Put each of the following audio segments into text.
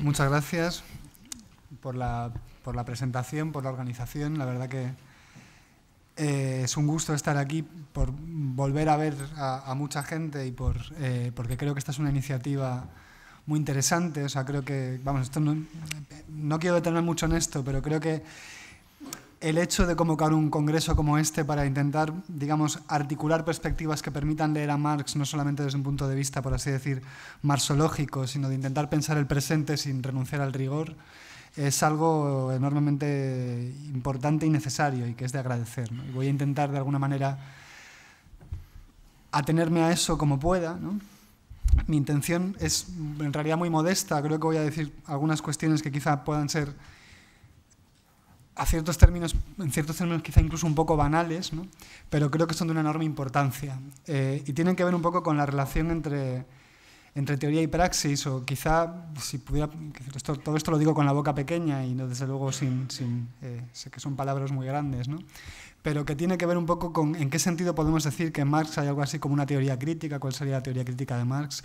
Muchas gracias por la, por la presentación, por la organización. La verdad que eh, es un gusto estar aquí por volver a ver a, mucha gente y por, eh, porque creo que esta es una iniciativa muy interesante. O sea, creo que, vamos, esto no, no quiero detener mucho en esto, pero creo que el hecho de convocar un congreso como este para intentar, digamos, articular perspectivas que permitan leer a Marx no solamente desde un punto de vista, por así decir, marxológico, sino de intentar pensar el presente sin renunciar al rigor, es algo enormemente importante y necesario y que es de agradecer. Y voy a intentar, de alguna manera, atenerme a eso como pueda, mi intención es en realidad muy modesta. Creo que voy a decir algunas cuestiones que quizá puedan ser términos, en ciertos términos quizá incluso un poco banales, pero creo que son de una enorme importancia eh, y tienen que ver un poco con la relación entre, entre teoría y praxis, o quizá, si pudiera, esto, todo esto lo digo con la boca pequeña y no, desde luego sin, sin eh, sé que son palabras muy grandes, pero que tiene que ver un poco con en qué sentido podemos decir que Marx hay algo así como una teoría crítica, cuál sería la teoría crítica de Marx,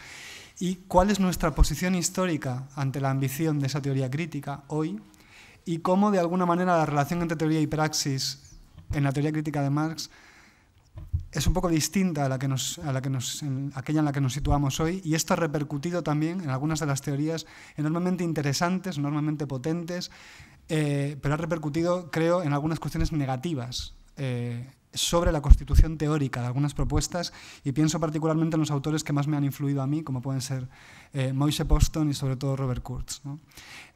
y cuál es nuestra posición histórica ante la ambición de esa teoría crítica hoy y cómo de alguna manera la relación entre teoría y praxis en la teoría crítica de Marx es un poco distinta a la que a la que nos, aquella en la que nos situamos hoy y esto ha repercutido también en algunas de las teorías enormemente interesantes, enormemente potentes, eh, pero ha repercutido, creo, en algunas cuestiones negativas. Eh, sobre la constitución teórica de algunas propuestas y pienso particularmente en los autores que más me han influido a mí, como pueden ser eh, Moise Poston y sobre todo Robert Kurtz.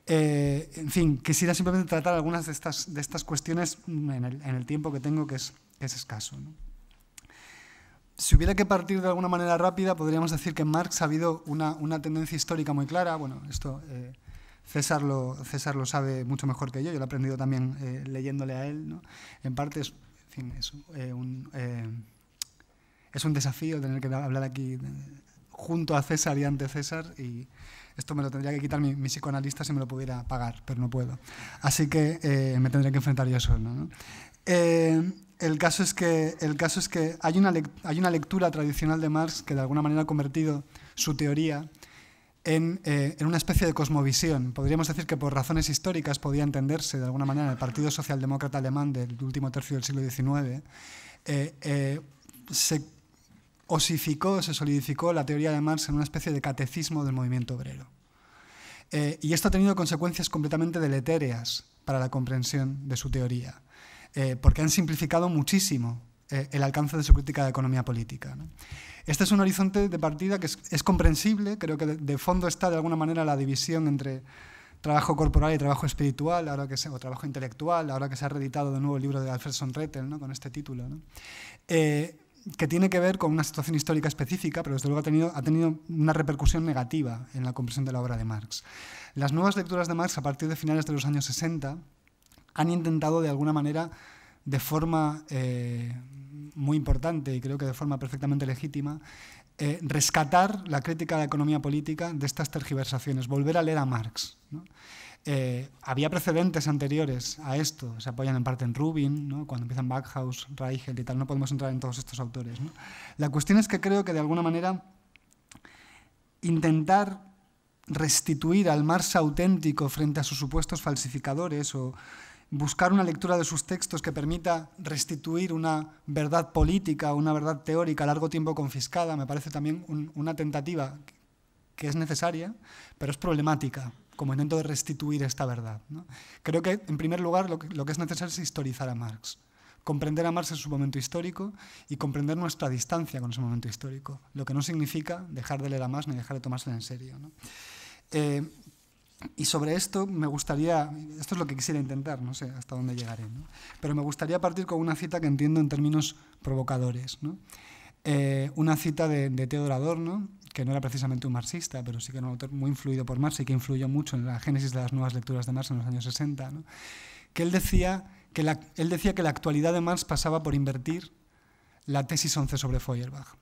Eh, en fin, quisiera simplemente tratar algunas de estas, de estas cuestiones en el, tiempo que tengo, que es, es escaso. Si hubiera que partir de alguna manera rápida, podríamos decir que en Marx ha habido una, una tendencia histórica muy clara. Bueno, esto eh, César, lo, César lo sabe mucho mejor que yo, yo lo he aprendido también eh, leyéndole a él. ¿no? En parte es, en fin, un, es un desafío tener que hablar aquí junto a César y ante César y esto me lo tendría que quitar mi, psicoanalista si me lo pudiera pagar, pero no puedo. Así que eh, me tendría que enfrentar yo solo. Eh, el caso es que, el caso es que hay, una hay una lectura tradicional de Marx que de alguna manera ha convertido su teoría eh, en, una especie de cosmovisión. Podríamos decir que por razones históricas podía entenderse de alguna manera el Partido Socialdemócrata Alemán del último tercio del siglo XIX. se osificó, se solidificó la teoría de Marx en una especie de catecismo del movimiento obrero. Eh, y esto ha tenido consecuencias completamente deletéreas para la comprensión de su teoría, eh, porque han simplificado muchísimo eh, el alcance de su crítica de economía política. Este es un horizonte de partida que es, comprensible, creo que de, fondo está de alguna manera la división entre trabajo corporal y trabajo espiritual, ahora que o trabajo intelectual, ahora que se ha reeditado de nuevo el libro de Alfred Sonretel ¿no? con este título. ¿no? que tiene que ver con una situación histórica específica, pero desde luego ha tenido, ha tenido una repercusión negativa en la comprensión de la obra de Marx. Las nuevas lecturas de Marx a partir de finales de los años 60 han intentado de alguna manera, de forma eh, muy importante y creo que de forma perfectamente legítima, eh, rescatar la crítica de la economía política de estas tergiversaciones, volver a leer a Marx. Eh, había precedentes anteriores a esto, se apoyan en parte en Rubin, cuando empiezan Backhaus, Reichel y tal, no podemos entrar en todos estos autores. La cuestión es que creo que de alguna manera intentar restituir al Marx auténtico frente a sus supuestos falsificadores o buscar una lectura de sus textos que permita restituir una verdad política, una verdad teórica a largo tiempo confiscada, me parece también una tentativa que es necesaria, pero es problemática como intento de restituir esta verdad. Creo que, en primer lugar, lo que, es necesario es historizar a Marx, comprender a Marx en su momento histórico y comprender nuestra distancia con ese momento histórico, lo que no significa dejar de leer a Marx ni dejar de tomárselo en serio. Eh, y sobre esto me gustaría, esto es lo que quisiera intentar, no sé hasta dónde llegaré, pero me gustaría partir con una cita que entiendo en términos provocadores. Eh, una cita de, de Theodor Adorno, que no era precisamente un marxista, pero sí que era un autor muy influido por Marx y que influyó mucho en la génesis de las nuevas lecturas de Marx en los años 60, que, él decía que la, él decía que la actualidad de Marx pasaba por invertir la tesis 11 sobre Feuerbach.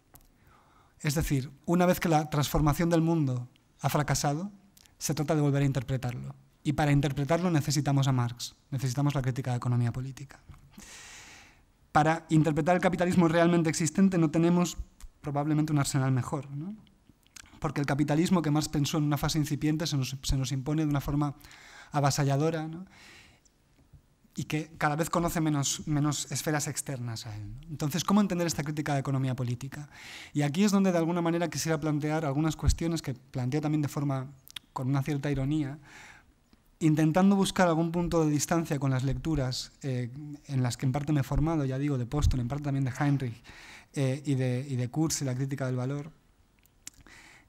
Es decir, una vez que la transformación del mundo ha fracasado, se trata de volver a interpretarlo. Y para interpretarlo necesitamos a Marx, necesitamos la crítica de economía política. Para interpretar el capitalismo realmente existente no tenemos probablemente un arsenal mejor. ¿no? porque el capitalismo que más pensó en una fase incipiente se nos, se nos impone de una forma avasalladora ¿no? y que cada vez conoce menos, menos esferas externas a él. Entonces, ¿cómo entender esta crítica de economía política? Y aquí es donde de alguna manera quisiera plantear algunas cuestiones que planteo también de forma con una cierta ironía, intentando buscar algún punto de distancia con las lecturas eh, en las que en parte me he formado, ya digo, de Poston, en parte también de Heinrich eh, y, de, y de Kurz y la crítica del valor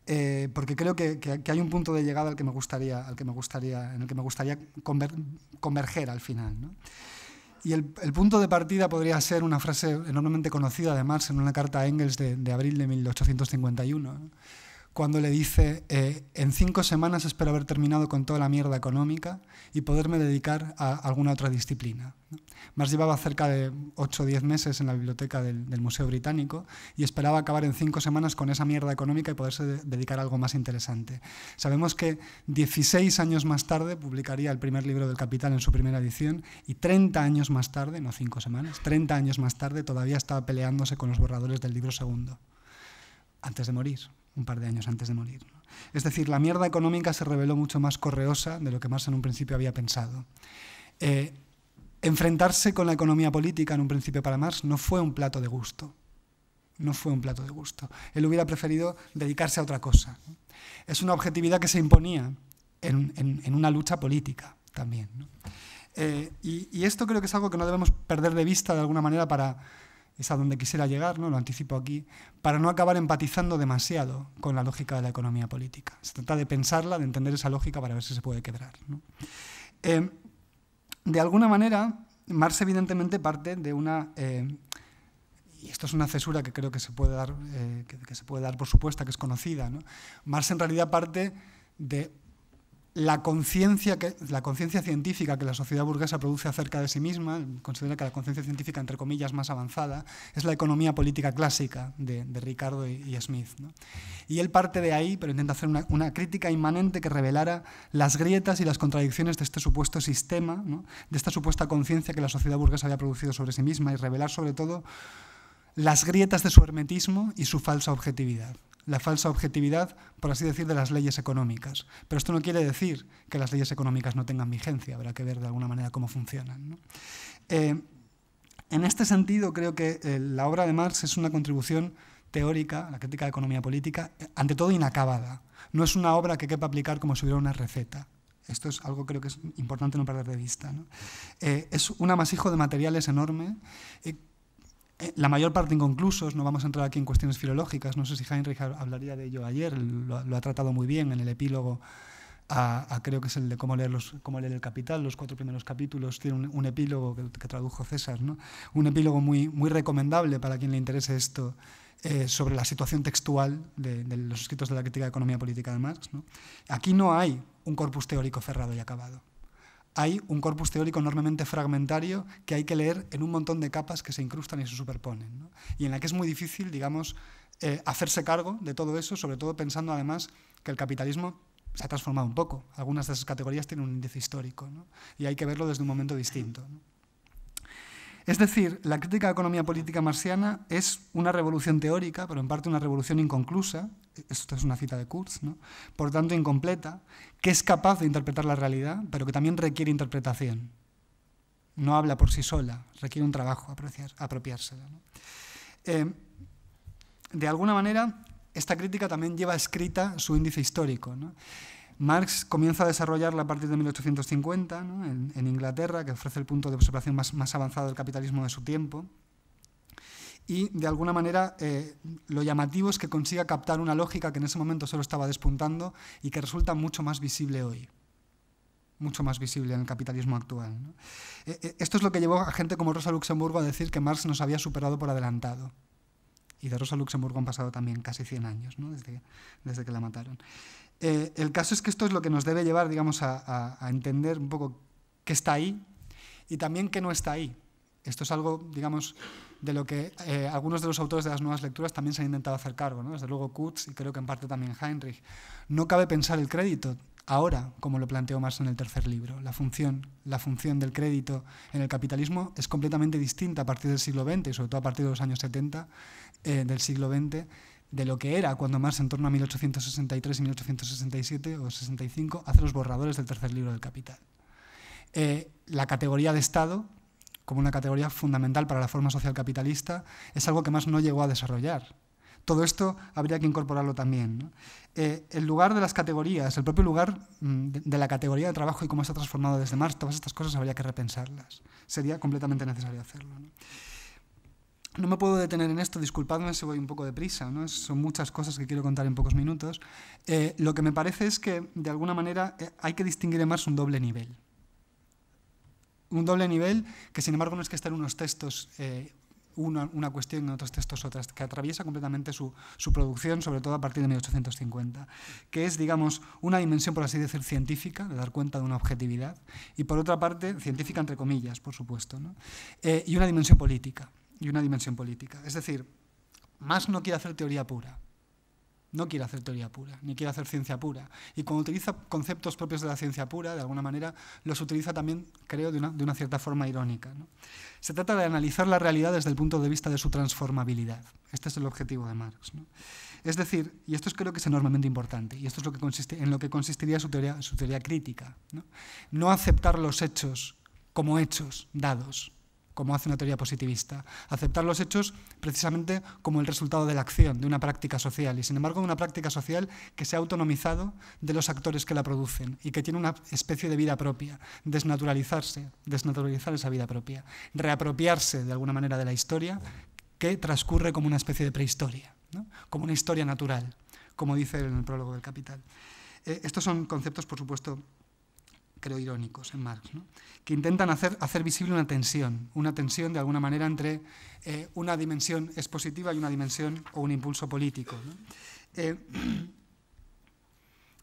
eh, porque creo que, hay un punto de llegada al que me gustaría, al que me gustaría, en el que me gustaría converger al final. Y el, punto de partida podría ser una frase enormemente conocida, además, en una carta a Engels de, de abril de 1851. ¿no? cuando le dice, eh, en cinco semanas espero haber terminado con toda la mierda económica y poderme dedicar a alguna otra disciplina. más llevaba cerca de ocho o diez meses en la biblioteca del, Museo Británico y esperaba acabar en cinco semanas con esa mierda económica y poderse dedicar a algo más interesante. Sabemos que 16 años más tarde publicaría el primer libro del Capital en su primera edición y 30 años más tarde, no cinco semanas, 30 años más tarde todavía estaba peleándose con los borradores del libro segundo, antes de morir un par de años antes de morir. Es decir, la mierda económica se reveló mucho más correosa de lo que Marx en un principio había pensado. Eh, enfrentarse con la economía política en un principio para Marx no fue un plato de gusto. No fue un plato de gusto. Él hubiera preferido dedicarse a otra cosa. Es una objetividad que se imponía en, una lucha política también. Eh, y esto creo que es algo que no debemos perder de vista de alguna manera para, es a donde quisiera llegar, ¿no? lo anticipo aquí, para no acabar empatizando demasiado con la lógica de la economía política. Se trata de pensarla, de entender esa lógica para ver si se puede quebrar. Eh, de alguna manera, Marx evidentemente parte de una... Eh, y esto es una cesura que creo que se puede dar, eh, que, se puede dar por supuesta, que es conocida. ¿no? Marx en realidad parte de la conciencia científica que la sociedad burguesa produce acerca de sí misma, considera que la conciencia científica, entre comillas, más avanzada, es la economía política clásica de, Ricardo y, Smith. Y él parte de ahí, pero intenta hacer una, crítica inmanente que revelara las grietas y las contradicciones de este supuesto sistema, de esta supuesta conciencia que la sociedad burguesa había producido sobre sí misma, y revelar sobre todo las grietas de su hermetismo y su falsa objetividad. La falsa objetividad, por así decir, de las leyes económicas. Pero esto no quiere decir que las leyes económicas no tengan vigencia, habrá que ver de alguna manera cómo funcionan. Eh, en este sentido, creo que eh, la obra de Marx es una contribución teórica, la crítica de economía política, ante todo inacabada. No es una obra que quepa aplicar como si hubiera una receta. Esto es algo creo que es importante no perder de vista. Eh, es un amasijo de materiales enorme eh, la mayor parte inconclusos, no vamos a entrar aquí en cuestiones filológicas, no sé si Heinrich hablaría de ello ayer, lo, ha tratado muy bien en el epílogo a, creo que es el de cómo leer, el Capital, los cuatro primeros capítulos, tiene un, epílogo que, tradujo César, ¿no? un epílogo muy, muy recomendable para quien le interese esto eh, sobre la situación textual de, los escritos de la crítica de economía política de Marx. Aquí no hay un corpus teórico cerrado y acabado hay un corpus teórico enormemente fragmentario que hay que leer en un montón de capas que se incrustan y se superponen, y en la que es muy difícil, digamos, eh, hacerse cargo de todo eso, sobre todo pensando además que el capitalismo se ha transformado un poco. Algunas de esas categorías tienen un índice histórico y hay que verlo desde un momento distinto. Es decir, la crítica de economía política marciana es una revolución teórica, pero en parte una revolución inconclusa, esto es una cita de Kurz, por tanto incompleta, que es capaz de interpretar la realidad, pero que también requiere interpretación. No habla por sí sola, requiere un trabajo apropiársela. Eh, de alguna manera, esta crítica también lleva escrita su índice histórico. ¿no? Marx comienza a desarrollarla a partir de 1850 en, Inglaterra, que ofrece el punto de observación más, avanzado del capitalismo de su tiempo y de alguna manera eh, lo llamativo es que consiga captar una lógica que en ese momento solo estaba despuntando y que resulta mucho más visible hoy mucho más visible en el capitalismo actual. Eh, eh, esto es lo que llevó a gente como Rosa Luxemburgo a decir que Marx nos había superado por adelantado. Y de Rosa Luxemburgo han pasado también casi 100 años, desde que la mataron. Eh, el caso es que esto es lo que nos debe llevar, digamos, a, entender un poco qué está ahí y también qué no está ahí. Esto es algo, digamos, de lo que eh, algunos de los autores de las nuevas lecturas también se han intentado hacer cargo, desde luego Kutz y creo que en parte también Heinrich. No cabe pensar el crédito ahora, como lo planteó Marx en el tercer libro. La función, la función del crédito en el capitalismo es completamente distinta a partir del siglo XX y sobre todo a partir de los años 70 eh, del siglo XX de lo que era cuando Marx en torno a 1863 y 1867 o 65 hace los borradores del tercer libro del Capital. Eh, la categoría de Estado, como una categoría fundamental para la forma social capitalista, es algo que Marx no llegó a desarrollar. Todo esto habría que incorporarlo también. Eh, el lugar de las categorías, el propio lugar mm, de, la categoría de trabajo y cómo se ha transformado desde Marx, todas estas cosas habría que repensarlas. Sería completamente necesario hacerlo. No me puedo detener en esto, disculpadme si voy un poco deprisa, ¿no? son muchas cosas que quiero contar en pocos minutos. Eh, lo que me parece es que, de alguna manera, eh, hay que distinguir más un doble nivel. Un doble nivel que, sin embargo, no es que esté en unos textos eh, una, una, cuestión en otros textos otras, que atraviesa completamente su, producción, sobre todo a partir de 1850, que es, digamos, una dimensión, por así decir, científica, de dar cuenta de una objetividad, y por otra parte, científica entre comillas, por supuesto, y una dimensión política y una dimensión política. Es decir, Marx no quiere hacer teoría pura, no quiere hacer teoría pura, ni quiere hacer ciencia pura. Y cuando utiliza conceptos propios de la ciencia pura, de alguna manera, los utiliza también, creo, de una, cierta forma irónica. Se trata de analizar la realidad desde el punto de vista de su transformabilidad. Este es el objetivo de Marx. Es decir, y esto es creo que es enormemente importante, y esto es lo que consiste, en lo que consistiría su teoría, su teoría crítica, no aceptar los hechos como hechos dados, como hace una teoría positivista. Aceptar los hechos precisamente como el resultado de la acción, de una práctica social, y sin embargo una práctica social que se ha autonomizado de los actores que la producen y que tiene una especie de vida propia, desnaturalizarse, desnaturalizar esa vida propia, reapropiarse de alguna manera de la historia que transcurre como una especie de prehistoria, como una historia natural, como dice en el prólogo del Capital. Eh, estos son conceptos, por supuesto, creo irónicos en Marx, que intentan hacer, visible una tensión, una tensión de alguna manera entre eh, una dimensión expositiva y una dimensión o un impulso político. Eh,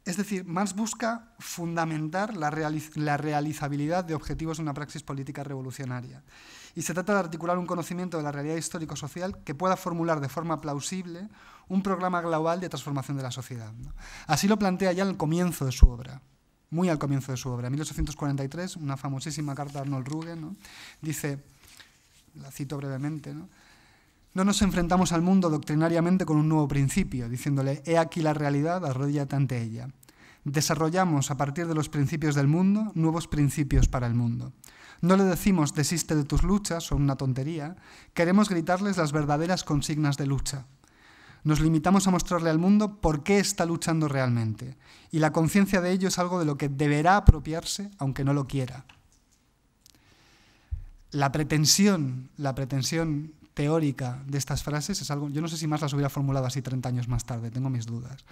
es decir, Marx busca fundamentar la, realizabilidad de objetivos de una praxis política revolucionaria. Y se trata de articular un conocimiento de la realidad histórico-social que pueda formular de forma plausible un programa global de transformación de la sociedad. Así lo plantea ya al comienzo de su obra muy al comienzo de su obra. En 1843, una famosísima carta de Arnold Ruge, dice, la cito brevemente, ¿no? nos enfrentamos al mundo doctrinariamente con un nuevo principio, diciéndole, he aquí la realidad, arrodíllate ante ella. Desarrollamos a partir de los principios del mundo nuevos principios para el mundo. No le decimos, desiste de tus luchas, son una tontería, queremos gritarles las verdaderas consignas de lucha. Nos limitamos a mostrarle al mundo por qué está luchando realmente, y la conciencia de ello es algo de lo que deberá apropiarse aunque no lo quiera. La pretensión, la pretensión teórica de estas frases es algo, yo no sé si más las hubiera formulado así 30 años más tarde, tengo mis dudas,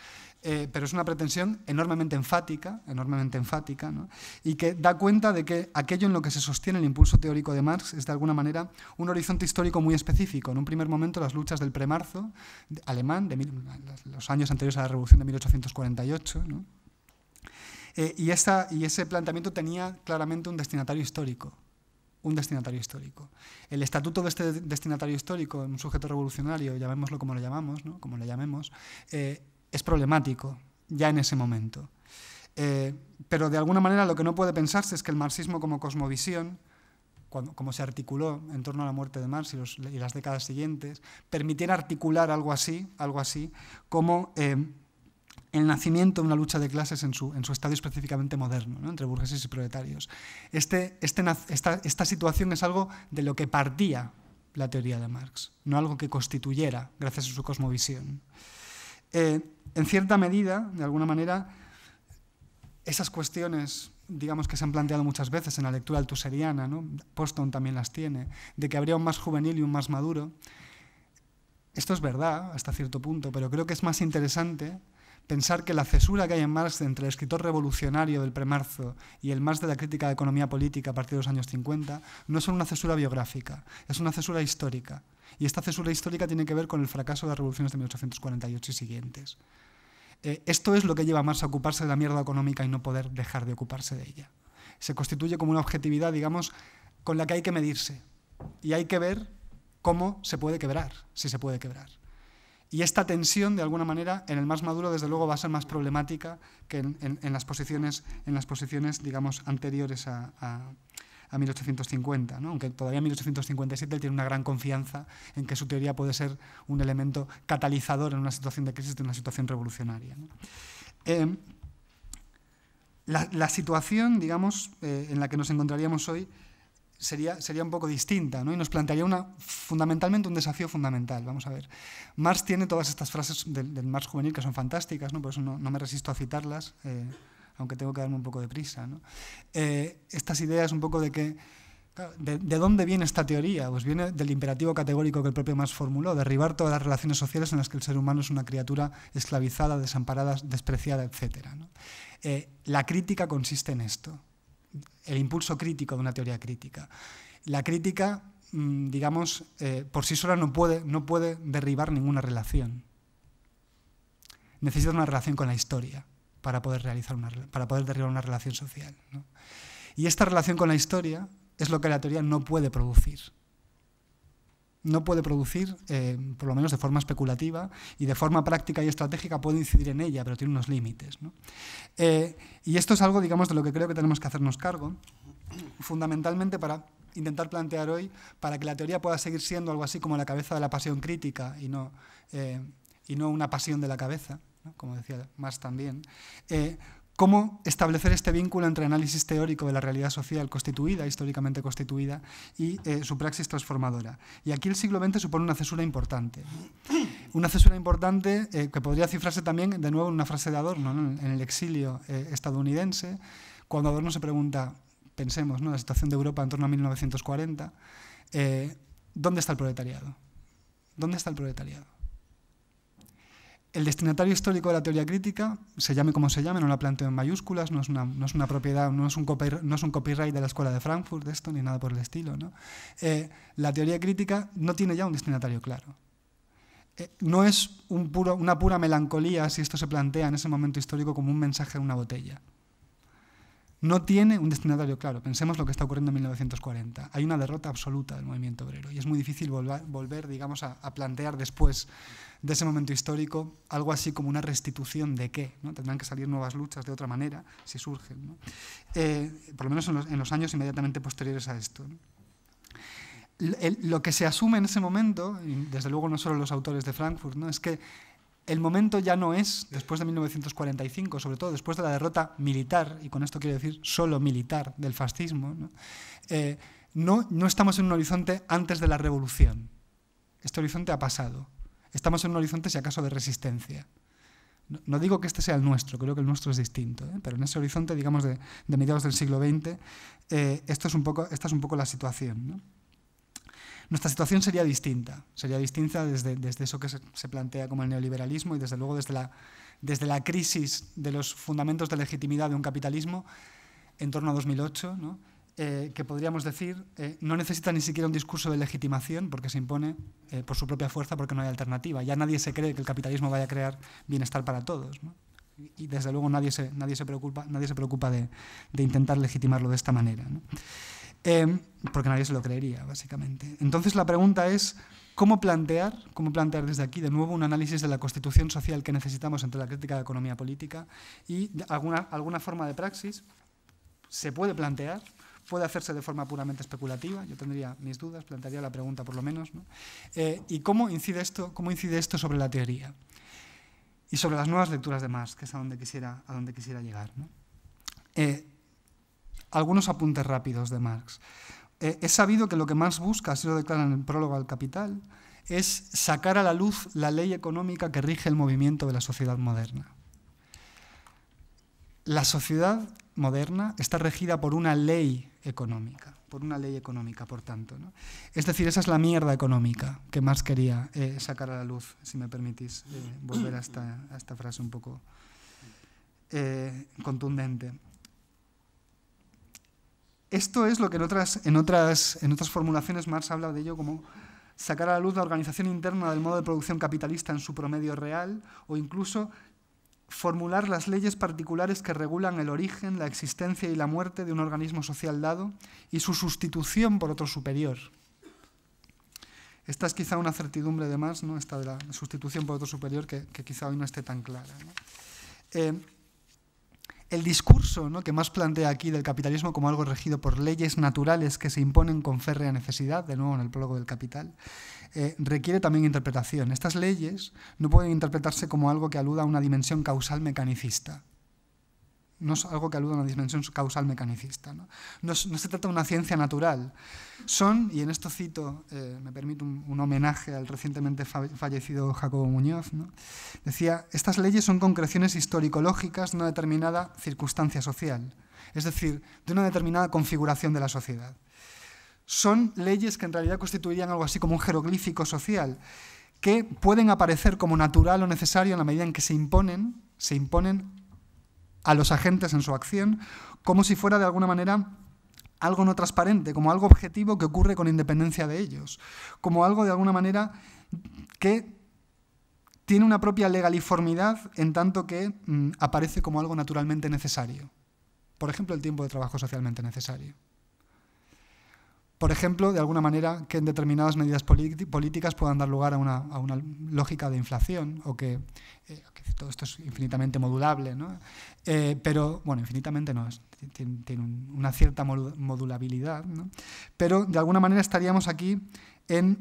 eh, pero es una pretensión enormemente enfática, enormemente enfática, y que da cuenta de que aquello en lo que se sostiene el impulso teórico de Marx es de alguna manera un horizonte histórico muy específico. En un primer momento las luchas del premarzo alemán, de los años anteriores a la Revolución de 1848, y, eh, y ese planteamiento tenía claramente un destinatario histórico un destinatario histórico. El estatuto de este destinatario histórico, un sujeto revolucionario, llamémoslo como lo llamamos, ¿no? como llamemos, eh, es problemático ya en ese momento. Eh, pero de alguna manera lo que no puede pensarse es que el marxismo como cosmovisión, cuando, como se articuló en torno a la muerte de Marx y, las décadas siguientes, permitiera articular algo así, algo así como eh, el nacimiento de una lucha de clases en su, en su estadio específicamente moderno, ¿no? entre burgueses y proletarios. Este, este esta, situación es algo de lo que partía la teoría de Marx, no algo que constituyera gracias a su cosmovisión. Eh, en cierta medida, de alguna manera, esas cuestiones digamos que se han planteado muchas veces en la lectura altuseriana, ¿no? Poston también las tiene, de que habría un más juvenil y un más maduro. Esto es verdad hasta cierto punto, pero creo que es más interesante pensar que la cesura que hay en Marx entre el escritor revolucionario del premarzo y el Marx de la crítica de economía política a partir de los años 50 no es una cesura biográfica, es una cesura histórica. Y esta cesura histórica tiene que ver con el fracaso de las revoluciones de 1848 y siguientes. Eh, esto es lo que lleva a Marx a ocuparse de la mierda económica y no poder dejar de ocuparse de ella. Se constituye como una objetividad, digamos, con la que hay que medirse. Y hay que ver cómo se puede quebrar, si se puede quebrar. Y esta tensión, de alguna manera, en el más maduro, desde luego, va a ser más problemática que en, las, posiciones, en las posiciones, digamos, anteriores a, 1850. Aunque todavía en 1857 él tiene una gran confianza en que su teoría puede ser un elemento catalizador en una situación de crisis, en una situación revolucionaria. Em, la, situación, digamos, eh, en la que nos encontraríamos hoy sería, sería un poco distinta ¿no? y nos plantearía una, fundamentalmente un desafío fundamental. Vamos a ver. Marx tiene todas estas frases del, Marx juvenil que son fantásticas, ¿no? por eso no, me resisto a citarlas, eh, aunque tengo que darme un poco de prisa. Eh, estas ideas un poco de que... ¿De, dónde viene esta teoría? Pues viene del imperativo categórico que el propio Marx formuló, derribar todas las relaciones sociales en las que el ser humano es una criatura esclavizada, desamparada, despreciada, etc. Eh, la crítica consiste en esto, el impulso crítico de una teoría crítica. La crítica, mm, digamos, eh, por sí sola no puede, derribar ninguna relación. Necesita una relación con la historia para poder, para poder derribar una relación social. Y esta relación con la historia es lo que la teoría no puede producir no puede producir, eh, por lo menos de forma especulativa, y de forma práctica y estratégica puede incidir en ella, pero tiene unos límites. Eh, y esto es algo, digamos, de lo que creo que tenemos que hacernos cargo, fundamentalmente para intentar plantear hoy, para que la teoría pueda seguir siendo algo así como la cabeza de la pasión crítica y no, eh, y no una pasión de la cabeza, como decía más también cómo establecer este vínculo entre análisis teórico de la realidad social constituida, históricamente constituida, y eh, su praxis transformadora. Y aquí el siglo XX supone una cesura importante. Una cesura importante eh, que podría cifrarse también, de nuevo, en una frase de Adorno, en el exilio eh, estadounidense, cuando Adorno se pregunta, pensemos, la situación de Europa en torno a 1940, ¿dónde está el proletariado? ¿Dónde está el proletariado? El destinatario histórico de la teoría crítica, se llame como se llame, no la planteo en mayúsculas, no es una, propiedad, no es, un no es, un copyright de la Escuela de Frankfurt, esto, ni nada por el estilo. ¿no? Eh, la teoría crítica no tiene ya un destinatario claro. Eh, no es una pura melancolía si esto se plantea en ese momento histórico como un mensaje en una botella no tiene un destinatario claro. Pensemos lo que está ocurriendo en 1940. Hay una derrota absoluta del movimiento obrero y es muy difícil volver, digamos, a, plantear después de ese momento histórico algo así como una restitución de qué. ¿no? Tendrán que salir nuevas luchas de otra manera si surgen, eh, por lo menos en los, años inmediatamente posteriores a esto. lo que se asume en ese momento, y desde luego no solo los autores de Frankfurt, ¿no? es que el momento ya no es, después de 1945, sobre todo después de la derrota militar, y con esto quiero decir solo militar del fascismo, eh, ¿no? no, estamos en un horizonte antes de la revolución. Este horizonte ha pasado. Estamos en un horizonte, si acaso, de resistencia. No digo que este sea el nuestro, creo que el nuestro es distinto, ¿eh? pero en ese horizonte, digamos, de, mediados del siglo XX, eh, esta es un poco la situación. ¿no? Nuestra situación sería distinta, sería distinta desde, desde eso que se, plantea como el neoliberalismo y desde luego desde la, desde la crisis de los fundamentos de legitimidad de un capitalismo en torno a 2008, ¿no? Eh, que podríamos decir eh, no necesita ni siquiera un discurso de legitimación porque se impone eh, por su propia fuerza porque no hay alternativa. Ya nadie se cree que el capitalismo vaya a crear bienestar para todos. y desde luego nadie se, nadie se preocupa, nadie se preocupa de, de intentar legitimarlo de esta manera. Em, porque nadie se lo creería, básicamente. Entonces la pregunta es cómo plantear, cómo plantear desde aquí de nuevo un análisis de la constitución social que necesitamos entre la crítica de economía política y alguna, alguna forma de praxis se puede plantear, puede hacerse de forma puramente especulativa, yo tendría mis dudas, plantearía la pregunta por lo menos, ¿no? Eh, y cómo incide, esto, cómo incide esto sobre la teoría y sobre las nuevas lecturas de Marx, que es a donde quisiera, a donde quisiera llegar. ¿no? Eh, algunos apuntes rápidos de Marx. Eh, he es sabido que lo que Marx busca, así lo declaran en el prólogo al Capital, es sacar a la luz la ley económica que rige el movimiento de la sociedad moderna. La sociedad moderna está regida por una ley económica, por una ley económica, por tanto. Es decir, esa es la mierda económica que Marx quería eh, sacar a la luz, si me permitís eh, volver a esta, frase un poco contundente. Esto es lo que en otras, en otras, en otras formulaciones Marx habla de ello como sacar a la luz la organización interna del modo de producción capitalista en su promedio real o incluso formular las leyes particulares que regulan el origen, la existencia y la muerte de un organismo social dado y su sustitución por otro superior. Esta es quizá una certidumbre de Marx, ¿no? esta de la sustitución por otro superior, que, quizá hoy no esté tan clara. Eh, el discurso ¿no? que más plantea aquí del capitalismo como algo regido por leyes naturales que se imponen con férrea necesidad, de nuevo en el prólogo del Capital, eh, requiere también interpretación. Estas leyes no pueden interpretarse como algo que aluda a una dimensión causal mecanicista no es algo que alude a una dimensión causal mecanicista. ¿no? se trata de una ciencia natural. Son, y en esto cito, eh, me permito un, homenaje al recientemente fallecido Jacobo Muñoz, decía, estas leyes son concreciones historicológicas de una determinada circunstancia social, es decir, de una determinada configuración de la sociedad. Son leyes que en realidad constituirían algo así como un jeroglífico social, que pueden aparecer como natural o necesario en la medida en que se imponen, se imponen a los agentes en su acción, como si fuera de alguna manera algo no transparente, como algo objetivo que ocurre con independencia de ellos, como algo de alguna manera que tiene una propia legaliformidad en tanto que mm, aparece como algo naturalmente necesario. Por ejemplo, el tiempo de trabajo socialmente necesario por ejemplo, de alguna manera, que en determinadas medidas políticas puedan dar lugar a una, lógica de inflación, eh, o que, todo esto es infinitamente modulable, ¿no? Eh, pero, bueno, infinitamente no, tiene, una cierta modulabilidad, pero de alguna manera estaríamos aquí en,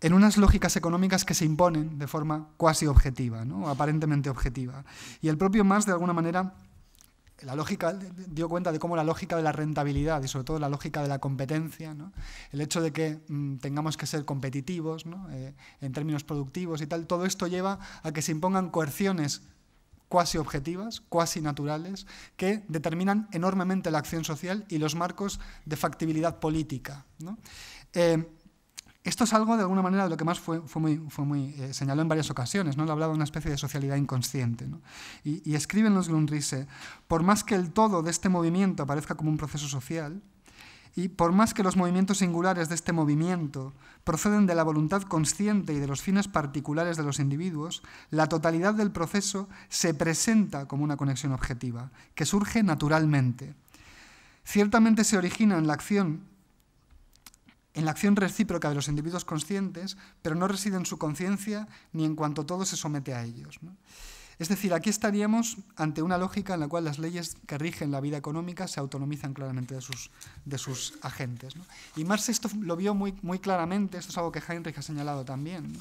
en unas lógicas económicas que se imponen de forma cuasi objetiva, ¿no? aparentemente objetiva. Y el propio Marx, de alguna manera, la lógica dio cuenta de cómo la lógica de la rentabilidad y sobre todo la lógica de la competencia, el hecho de que mm, tengamos que ser competitivos eh, en términos productivos y tal, todo esto lleva a que se impongan coerciones cuasi objetivas, cuasi naturales, que determinan enormemente la acción social y los marcos de factibilidad política. Eh, esto es algo, de alguna manera, de lo que más fue, muy, eh, señaló en varias ocasiones, ¿no? Lo hablaba de una especie de socialidad inconsciente. Y, escriben los Grundrisse, por más que el todo de este movimiento aparezca como un proceso social, y por más que los movimientos singulares de este movimiento proceden de la voluntad consciente y de los fines particulares de los individuos, la totalidad del proceso se presenta como una conexión objetiva, que surge naturalmente. Ciertamente se origina en la acción en la acción recíproca de los individuos conscientes, pero no reside en su conciencia ni en cuanto todo se somete a ellos. Es decir, aquí estaríamos ante una lógica en la cual las leyes que rigen la vida económica se autonomizan claramente de sus, de sus agentes. Y Marx esto lo vio muy, muy claramente, esto es algo que Heinrich ha señalado también,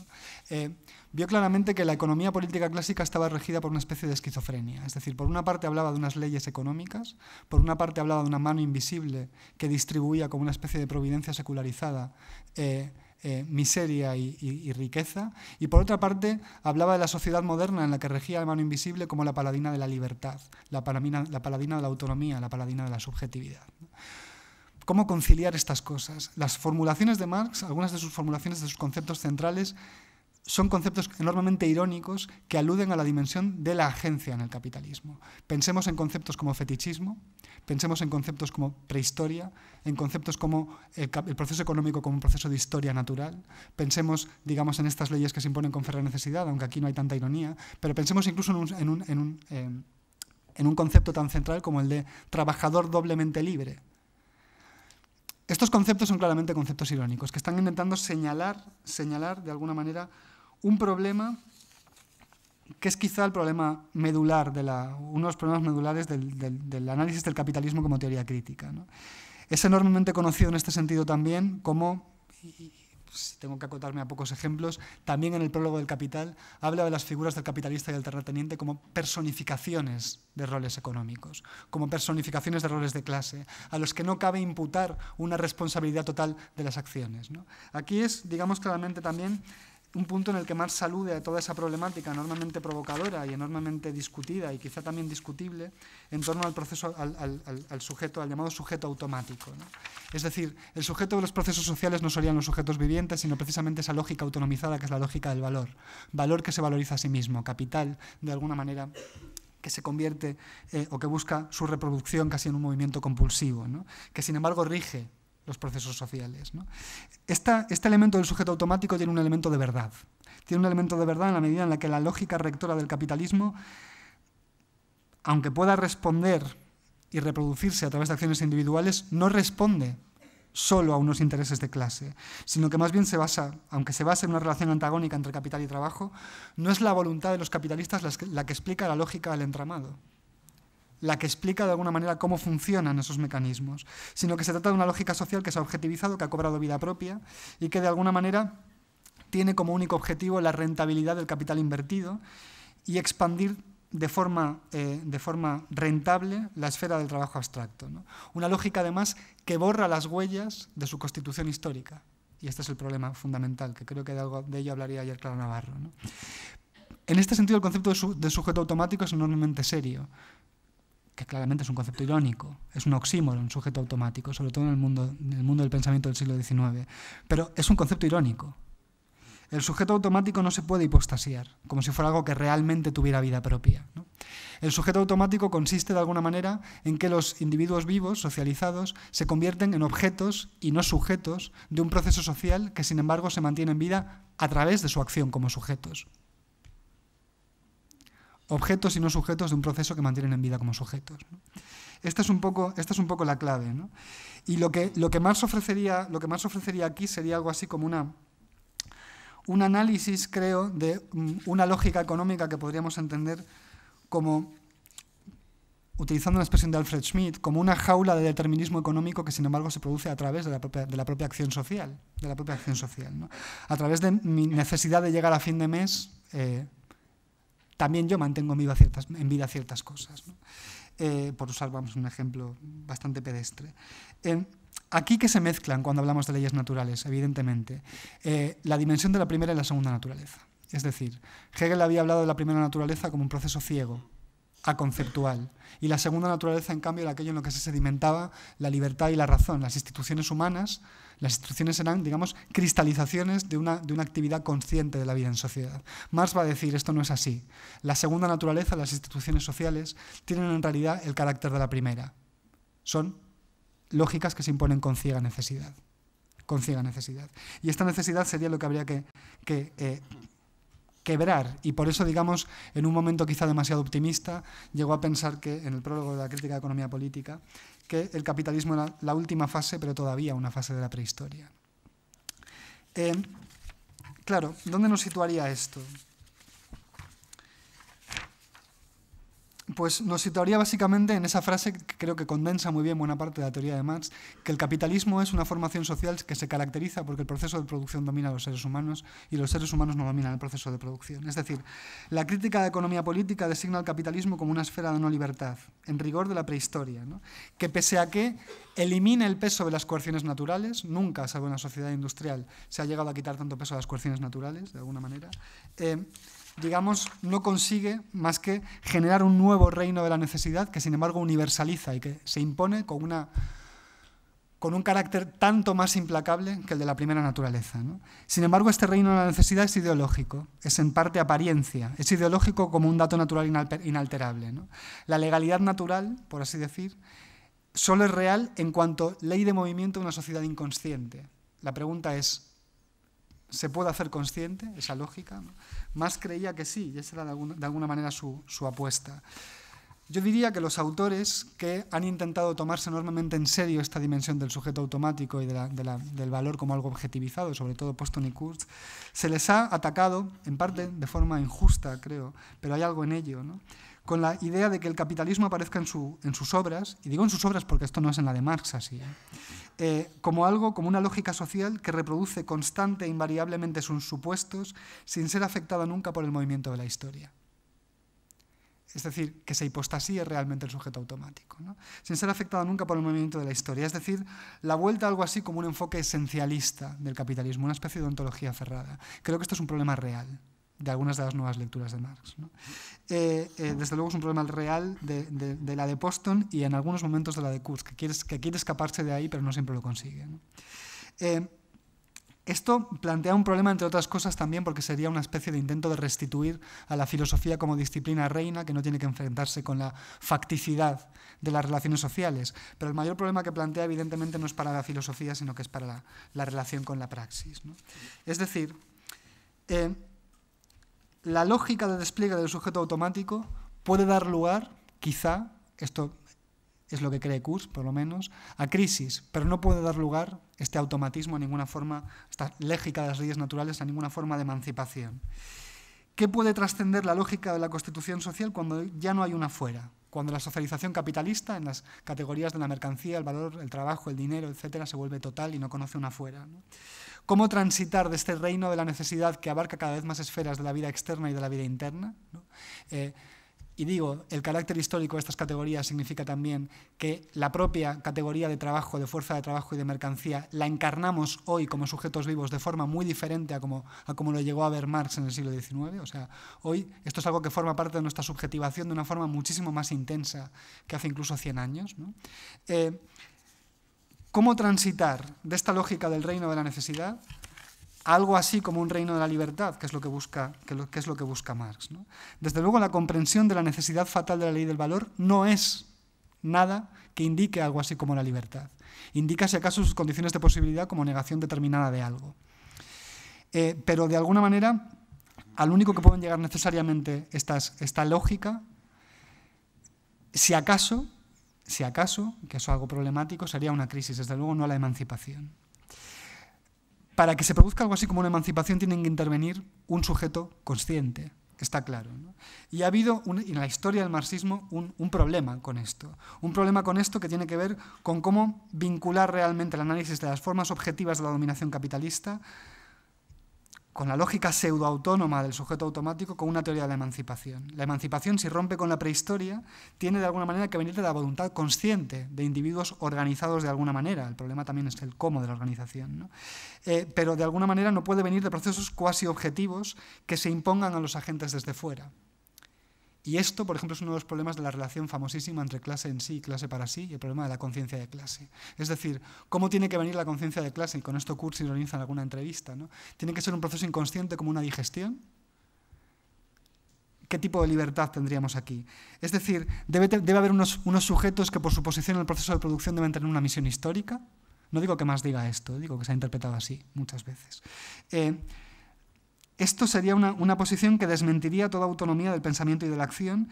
eh, vio claramente que la economía política clásica estaba regida por una especie de esquizofrenia. Es decir, por una parte hablaba de unas leyes económicas, por una parte hablaba de una mano invisible que distribuía como una especie de providencia secularizada. Eh, eh, miseria y, riqueza, y por otra parte hablaba de la sociedad moderna en la que regía la mano invisible como la paladina de la libertad, la paladina, la paladina de la autonomía, la paladina de la subjetividad. ¿Cómo conciliar estas cosas? Las formulaciones de Marx, algunas de sus formulaciones de sus conceptos centrales, son conceptos enormemente irónicos que aluden a la dimensión de la agencia en el capitalismo. Pensemos en conceptos como fetichismo, pensemos en conceptos como prehistoria, en conceptos como el, proceso económico como un proceso de historia natural, pensemos, digamos, en estas leyes que se imponen con férrea necesidad, aunque aquí no hay tanta ironía, pero pensemos incluso en un, em, en un concepto tan central como el de trabajador doblemente libre. Estos conceptos son claramente conceptos irónicos, que están intentando señalar, señalar de alguna manera un problema que es quizá el problema medular, de la, uno de los problemas medulares del, análisis del capitalismo como teoría crítica. Es enormemente conocido en este sentido también como, y, pues, tengo que acotarme a pocos ejemplos, también en el prólogo del Capital habla de las figuras del capitalista y del terrateniente como personificaciones de roles económicos, como personificaciones de roles de clase, a los que no cabe imputar una responsabilidad total de las acciones. Aquí es, digamos claramente también, un punto en el que Marx salude a toda esa problemática enormemente provocadora y enormemente discutida y quizá también discutible en torno al proceso, al, sujeto, al llamado sujeto automático. Es decir, el sujeto de los procesos sociales no serían los sujetos vivientes, sino precisamente esa lógica autonomizada que es la lógica del valor. Valor que se valoriza a sí mismo, capital, de alguna manera que se convierte eh, o que busca su reproducción casi en un movimiento compulsivo, que sin embargo rige los procesos sociales. este elemento del sujeto automático tiene un elemento de verdad. Tiene un elemento de verdad en la medida en la que la lógica rectora del capitalismo, aunque pueda responder y reproducirse a través de acciones individuales, no responde solo a unos intereses de clase, sino que más bien se basa, aunque se base en una relación antagónica entre capital y trabajo, no es la voluntad de los capitalistas la que explica la lógica del entramado, la que explica de alguna manera cómo funcionan esos mecanismos, sino que se trata de una lógica social que se ha objetivizado, que ha cobrado vida propia y que de alguna manera tiene como único objetivo la rentabilidad del capital invertido y expandir de forma, eh, de forma rentable la esfera del trabajo abstracto. Una lógica, además, que borra las huellas de su constitución histórica. Y este es el problema fundamental, que creo que de, ello hablaría ayer Clara Navarro. En este sentido, el concepto de, sujeto automático es enormemente serio, que claramente es un concepto irónico, es un oxímoron, un sujeto automático, sobre todo en el mundo, del pensamiento del siglo XIX, pero es un concepto irónico. El sujeto automático no se puede hipostasiar, como si fuera algo que realmente tuviera vida propia. El sujeto automático consiste de alguna manera en que los individuos vivos, socializados, se convierten en objetos y no sujetos de un proceso social que sin embargo se mantiene en vida a través de su acción como sujetos objetos y no sujetos de un proceso que mantienen en vida como sujetos. Esta, es un poco, esta es un poco la clave. Y lo que, lo, que Marx ofrecería, lo que ofrecería aquí sería algo así como una, un análisis, creo, de mm, una lógica económica que podríamos entender como, utilizando la expresión de Alfred Schmidt, como una jaula de determinismo económico que, sin embargo, se produce a través de la propia, acción social, de la propia acción social ¿no? a través de mi necesidad de llegar a fin de mes. Eh, también yo mantengo en vida ciertas, cosas, eh, por usar vamos, un ejemplo bastante pedestre. Eh, aquí que se mezclan cuando hablamos de leyes naturales, evidentemente, eh, la dimensión de la primera y la segunda naturaleza. Es decir, Hegel había hablado de la primera naturaleza como un proceso ciego, a conceptual. Y la segunda naturaleza, en cambio, era aquello en lo que se sedimentaba la libertad y la razón. Las instituciones humanas, las instituciones eran, digamos, cristalizaciones de una, de una actividad consciente de la vida en sociedad. Marx va a decir, esto no es así. La segunda naturaleza, las instituciones sociales, tienen en realidad el carácter de la primera. Son lógicas que se imponen con ciega necesidad. Con ciega necesidad. Y esta necesidad sería lo que habría que, eh, quebrar. Y por eso, digamos, en un momento quizá demasiado optimista, llegó a pensar que, en el prólogo de la crítica de economía política, que el capitalismo era la última fase, pero todavía una fase de la prehistoria. Eh, claro, ¿dónde nos situaría esto? pues nos situaría básicamente en esa frase que creo que condensa muy bien buena parte de la teoría de Marx, que el capitalismo es una formación social que se caracteriza porque el proceso de producción domina a los seres humanos y los seres humanos no dominan el proceso de producción. Es decir, la crítica de economía política designa al capitalismo como una esfera de no libertad, en rigor de la prehistoria, que pese a que elimina el peso de las coerciones naturales, nunca, salvo en la sociedad industrial, se ha llegado a quitar tanto peso a las coerciones naturales, de alguna manera, eh, digamos, no consigue más que generar un nuevo reino de la necesidad que, sin embargo, universaliza y que se impone con, una, con un carácter tanto más implacable que el de la primera naturaleza. Sin embargo, este reino de la necesidad es ideológico, es en parte apariencia, es ideológico como un dato natural inalterable. La legalidad natural, por así decir, solo es real en cuanto ley de movimiento de una sociedad inconsciente. La pregunta es, se puede hacer consciente esa lógica. Más creía que sí, y esa era de alguna, manera su, apuesta. Yo diría que los autores que han intentado tomarse enormemente en serio esta dimensión del sujeto automático y del valor como algo objetivizado, sobre todo Poston y se les ha atacado, en parte de forma injusta, creo, pero hay algo en ello. ¿no? con la idea de que el capitalismo aparezca en, sus obras, y digo en sus obras porque esto no es en la de Marx así, ¿eh? Eh, como algo, como una lógica social que reproduce constante e invariablemente sus supuestos sin ser afectada nunca por el movimiento de la historia. Es decir, que se es realmente el sujeto automático, sin ser afectada nunca por el movimiento de la historia. Es decir, la vuelta a algo así como un enfoque esencialista del capitalismo, una especie de ontología cerrada. Creo que esto es un problema real de algunas de las nuevas lecturas de Marx. Eh, eh, desde luego es un problema real de, la de Poston y en algunos momentos de la de Kurz, que quiere, que escaparse de ahí, pero no siempre lo consigue. Eh, esto plantea un problema, entre otras cosas, también porque sería una especie de intento de restituir a la filosofía como disciplina reina que no tiene que enfrentarse con la facticidad de las relaciones sociales. Pero el mayor problema que plantea, evidentemente, no es para la filosofía, sino que es para la, relación con la praxis. Es decir, eh, la lógica de despliegue del sujeto automático puede dar lugar, quizá, esto es lo que cree Kurz, por lo menos, a crisis, pero no puede dar lugar este automatismo a ninguna forma, esta lógica de las leyes naturales a ninguna forma de emancipación. ¿Qué puede trascender la lógica de la constitución social cuando ya no hay una fuera? cuando la socialización capitalista en las categorías de la mercancía, el valor, el trabajo, el dinero, etcétera, se vuelve total y no conoce una fuera. ¿Cómo transitar de este reino de la necesidad que abarca cada vez más esferas de la vida externa y de la vida interna? Eh, y digo, el carácter histórico de estas categorías significa también que la propia categoría de trabajo, de fuerza de trabajo y de mercancía, la encarnamos hoy como sujetos vivos de forma muy diferente a como, a lo llegó a ver Marx en el siglo XIX. O sea, hoy esto es algo que forma parte de nuestra subjetivación de una forma muchísimo más intensa que hace incluso 100 años. Eh, ¿Cómo transitar de esta lógica del reino de la necesidad algo así como un reino de la libertad, que es lo que busca, que es lo que busca Marx. Desde luego, la comprensión de la necesidad fatal de la ley del valor no es nada que indique algo así como la libertad. Indica, si acaso, sus condiciones de posibilidad como negación determinada de algo. Eh, pero, de alguna manera, al único que pueden llegar necesariamente estas, esta lógica, si acaso, si acaso, que eso es algo problemático, sería una crisis, desde luego no la emancipación para que se produzca algo así como una emancipación tienen que intervenir un sujeto consciente, está claro. Y ha habido en la historia del marxismo un, un, problema con esto, un problema con esto que tiene que ver con cómo vincular realmente el análisis de las formas objetivas de la dominación capitalista con la lógica pseudoautónoma del sujeto automático con una teoría de la emancipación. La emancipación, si rompe con la prehistoria, tiene de alguna manera que venir de la voluntad consciente de individuos organizados de alguna manera. El problema también es el cómo de la organización. Eh, pero de alguna manera no puede venir de procesos cuasi objetivos que se impongan a los agentes desde fuera. Y esto, por ejemplo, es uno de los problemas de la relación famosísima entre clase en sí y clase para sí, y el problema de la conciencia de clase. Es decir, ¿cómo tiene que venir la conciencia de clase? Y con esto Kurtz ironiza en alguna entrevista. ¿no? ¿Tiene que ser un proceso inconsciente como una digestión? ¿Qué tipo de libertad tendríamos aquí? Es decir, ¿debe, haber unos, sujetos que por su posición en el proceso de producción deben tener una misión histórica? No digo que más diga esto, digo que se ha interpretado así muchas veces. Eh, esto sería una, una, posición que desmentiría toda autonomía del pensamiento y de la acción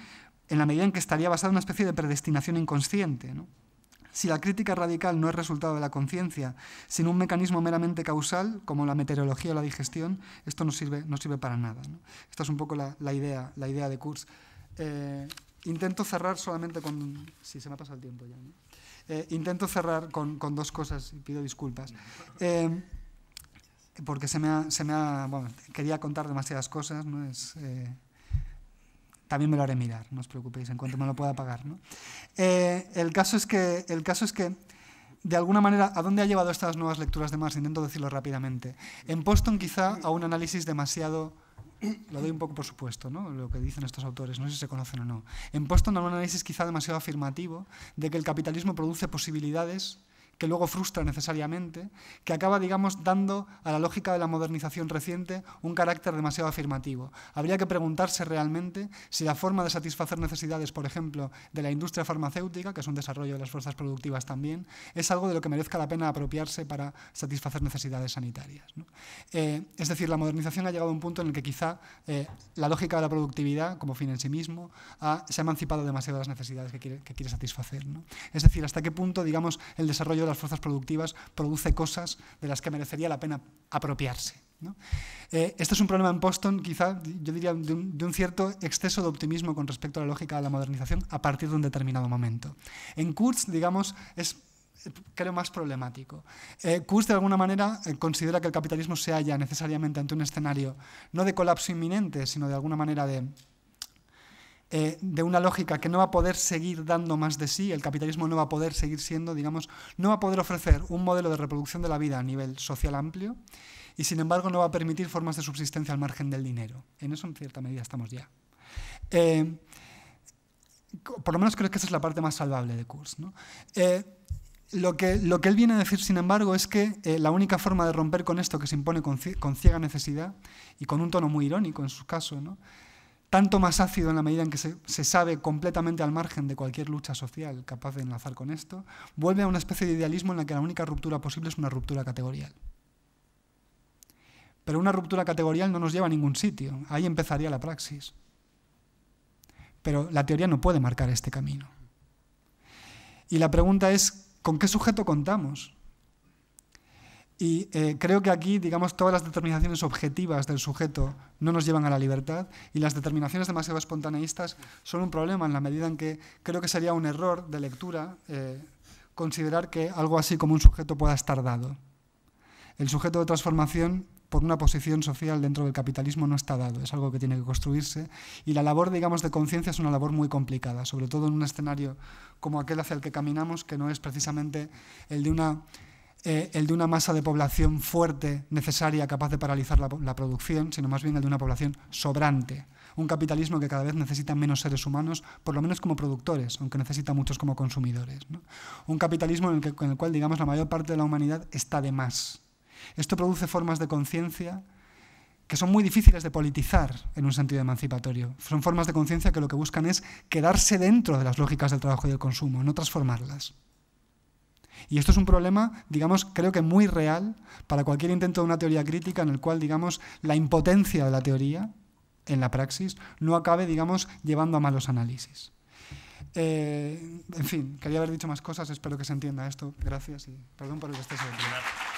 en la medida en que estaría basada en una especie de predestinación inconsciente. Si la crítica radical no es resultado de la conciencia, sino un mecanismo meramente causal, como la meteorología o la digestión, esto no sirve, no sirve para nada. Esta es un poco la, idea, la idea de Kurz. Eh, intento cerrar solamente con... si se me tiempo eh, intento cerrar con, dos cosas y pido disculpas. Eh, porque se me ha, se me bueno, quería contar demasiadas cosas, ¿no? Es, eh, también me lo haré mirar, no os preocupéis, en cuanto me lo pueda pagar. ¿no? Eh, el, caso es que, el caso es que, de alguna manera, ¿a dónde ha llevado estas nuevas lecturas de Marx? Intento decirlo rápidamente. En Poston quizá a un análisis demasiado... Lo doy un poco por supuesto, ¿no? lo que dicen estos autores, no sé si se conocen o no. En Poston a un análisis quizá demasiado afirmativo de que el capitalismo produce posibilidades que luego frustra necesariamente, que acaba, digamos, dando a la lógica de la modernización reciente un carácter demasiado afirmativo. Habría que preguntarse realmente si la forma de satisfacer necesidades, por ejemplo, de la industria farmacéutica, que es un desarrollo de las fuerzas productivas también, es algo de lo que merezca la pena apropiarse para satisfacer necesidades sanitarias. Eh, es decir, la modernización ha llegado a un punto en el que quizá eh, la lógica de la productividad, como fin en sí mismo, se ha emancipado demasiado de las necesidades que quiere, que satisfacer. Es decir, hasta qué punto, digamos, el desarrollo fuerzas productivas produce cosas de las que merecería la pena apropiarse. ¿no? este es un problema en Poston quizá, yo diría, de un, cierto exceso de optimismo con respecto a la lógica de la modernización a partir de un determinado momento. En Kurz, digamos, es creo más problemático. Eh, de alguna manera, eh, considera que el capitalismo se halla necesariamente ante un escenario no de colapso inminente, sino de alguna manera de eh, de una lógica que no va a poder seguir dando más de sí, el capitalismo no va a poder seguir siendo, digamos, no va a poder ofrecer un modelo de reproducción de la vida a nivel social amplio y sin embargo no va a permitir formas de subsistencia al margen del dinero. En eso en cierta medida estamos ya. Eh, por lo menos creo que esa es la parte más salvable de Kurz. Eh, lo, que, lo que él viene a decir, sin embargo, es que la única forma de romper con esto que se impone con, con, ciega necesidad y con un tono muy irónico en su caso, ¿no? tanto más ácido en la medida en que se, sabe completamente al margen de cualquier lucha social capaz de enlazar con esto, vuelve a una especie de idealismo en la que la única ruptura posible es una ruptura categorial. Pero una ruptura categorial no nos lleva a ningún sitio, ahí empezaría la praxis. Pero la teoría no puede marcar este camino. Y la pregunta es, ¿con qué sujeto contamos? Y eh, creo que aquí, digamos, todas las determinaciones objetivas del sujeto no nos llevan a la libertad y las determinaciones demasiado espontaneístas son un problema en la medida en que creo que sería un error de lectura eh, considerar que algo así como un sujeto pueda estar dado. El sujeto de transformación por una posición social dentro del capitalismo no está dado, es algo que tiene que construirse y la labor, digamos, de conciencia es una labor muy complicada, sobre todo en un escenario como aquel hacia el que caminamos, que no es precisamente el de una eh, el de una masa de población fuerte, necesaria, capaz de paralizar la, producción, sino más bien el de una población sobrante. Un capitalismo que cada vez necesita menos seres humanos, por lo menos como productores, aunque necesita muchos como consumidores. Un capitalismo en en el cual, digamos, la mayor parte de la humanidad está de más. Esto produce formas de conciencia que son muy difíciles de politizar en un sentido emancipatorio. Son formas de conciencia que lo que buscan es quedarse dentro de las lógicas del trabajo y del consumo, no transformarlas. Y esto es un problema, digamos, creo que muy real para cualquier intento de una teoría crítica en el cual, digamos, la impotencia de la teoría en la praxis no acabe, digamos, llevando a malos análisis. Eh, en fin, quería haber dicho más cosas, espero que se entienda esto. Gracias y perdón por el exceso de